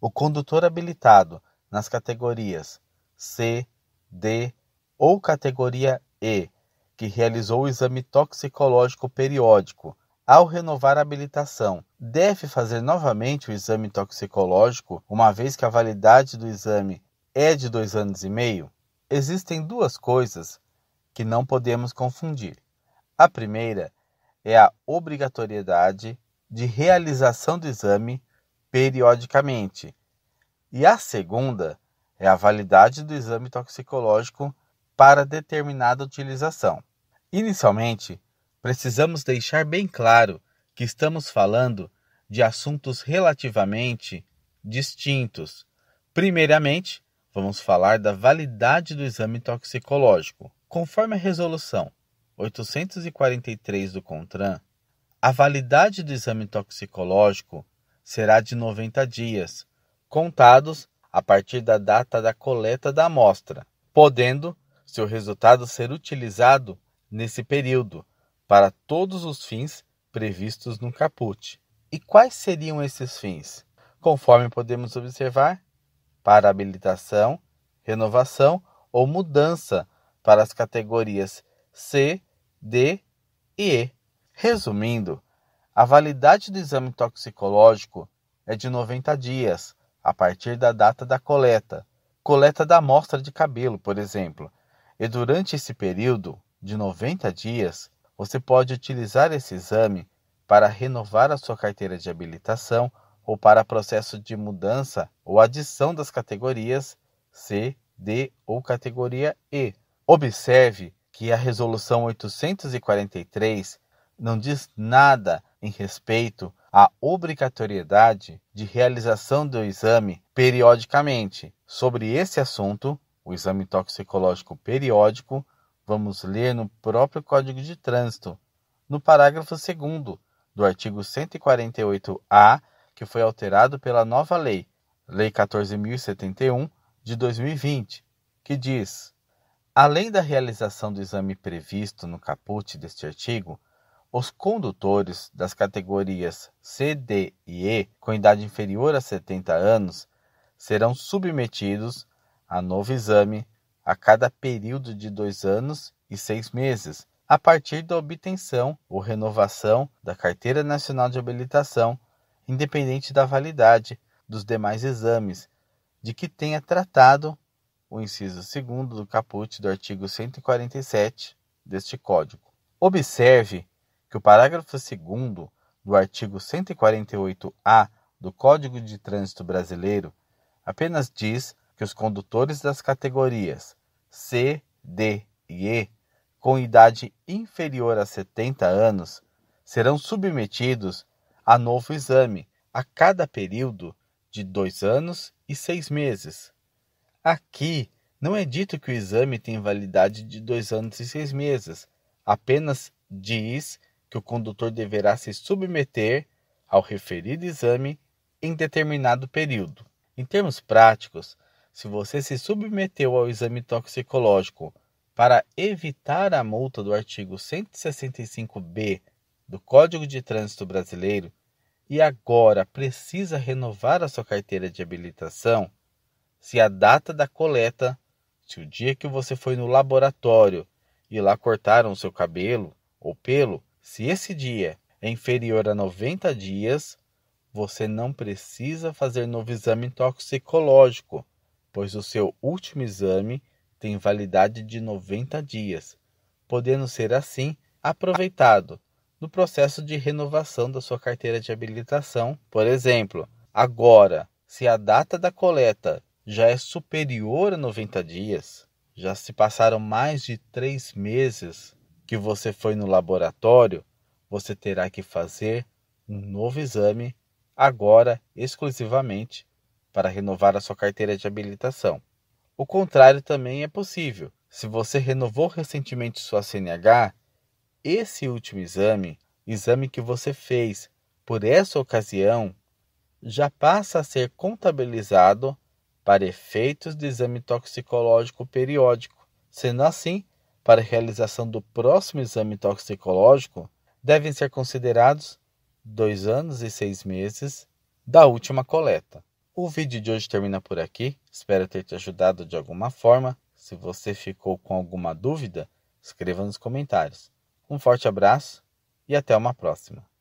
o condutor habilitado nas categorias C, D ou categoria E, que realizou o exame toxicológico periódico, ao renovar a habilitação, deve fazer novamente o exame toxicológico, uma vez que a validade do exame é de dois anos e meio? Existem duas coisas que não podemos confundir. A primeira é a obrigatoriedade de realização do exame periodicamente. E a segunda é a validade do exame toxicológico para determinada utilização. Inicialmente, precisamos deixar bem claro que estamos falando de assuntos relativamente distintos. Primeiramente, vamos falar da validade do exame toxicológico. Conforme a resolução 843 do CONTRAN, a validade do exame toxicológico será de 90 dias, contados a partir da data da coleta da amostra, podendo seu resultado ser utilizado nesse período para todos os fins previstos no caput. E quais seriam esses fins? Conforme podemos observar, para habilitação, renovação ou mudança para as categorias C, D e E. Resumindo, a validade do exame toxicológico é de 90 dias, a partir da data da coleta, coleta da amostra de cabelo, por exemplo. E durante esse período de 90 dias, você pode utilizar esse exame para renovar a sua carteira de habilitação ou para processo de mudança ou adição das categorias C, D ou categoria E. Observe que a resolução 843 não diz nada em respeito à obrigatoriedade de realização do exame periodicamente. Sobre esse assunto, o exame toxicológico periódico, vamos ler no próprio Código de Trânsito, no parágrafo 2 do artigo 148-A, que foi alterado pela nova lei, Lei 14.071 de 2020, que diz: além da realização do exame previsto no caput deste artigo, os condutores das categorias C, D e E com idade inferior a 70 anos serão submetidos a novo exame a cada período de dois anos e seis meses, a partir da obtenção ou renovação da Carteira Nacional de Habilitação, independente da validade dos demais exames de que tenha tratado o inciso 2 do caput do artigo 147 deste Código. Observe que o parágrafo 2 do artigo 148-A do Código de Trânsito Brasileiro apenas diz que os condutores das categorias C, D e E com idade inferior a 70 anos serão submetidos a novo exame a cada período de dois anos e seis meses. Aqui não é dito que o exame tem validade de dois anos e seis meses, apenas diz que o condutor deverá se submeter ao referido exame em determinado período. Em termos práticos, se você se submeteu ao exame toxicológico para evitar a multa do artigo 165b do Código de Trânsito Brasileiro e agora precisa renovar a sua carteira de habilitação, se a data da coleta, se o dia que você foi no laboratório e lá cortaram seu cabelo ou pelo, se esse dia é inferior a 90 dias, você não precisa fazer novo exame toxicológico, pois o seu último exame tem validade de 90 dias, podendo ser assim aproveitado no processo de renovação da sua carteira de habilitação. Por exemplo, agora, se a data da coleta já é superior a 90 dias, já se passaram mais de três meses que você foi no laboratório, você terá que fazer um novo exame, agora exclusivamente, para renovar a sua carteira de habilitação. O contrário também é possível. Se você renovou recentemente sua CNH, esse último exame, exame que você fez por essa ocasião, já passa a ser contabilizado para efeitos de exame toxicológico periódico, sendo assim para a realização do próximo exame toxicológico devem ser considerados dois anos e seis meses da última coleta. O vídeo de hoje termina por aqui. Espero ter te ajudado de alguma forma. Se você ficou com alguma dúvida, escreva nos comentários. Um forte abraço e até uma próxima.